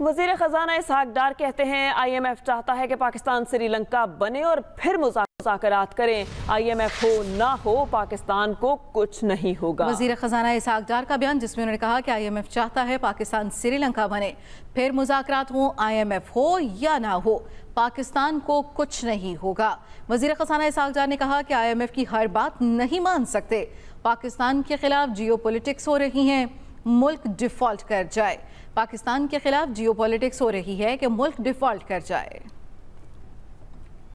वजीर खजाना इसहाक डार कहते हैं आई एम एफ चाहता है कि पाकिस्तान श्रीलंका बने और फिर मुजाकरात करें आई एम एफ हो ना हो पाकिस्तान को कुछ नहीं होगा वजीर खजाना इसहाक डार का बयान जिसमें उन्होंने कहा कि आई एम एफ चाहता है पाकिस्तान श्रीलंका बने फिर मुजाकरात हो आई एम एफ हो या ना हो पाकिस्तान को कुछ नहीं होगा वजीर खजाना इसहाक डार ने कहा कि आई एम एफ की हर बात नहीं मान सकते पाकिस्तान के खिलाफ जियो हो रही हैं मुल्क डिफ़ॉल्ट कर जाए पाकिस्तान के खिलाफ जियो हो रही है कि मुल्क डिफ़ॉल्ट कर जाए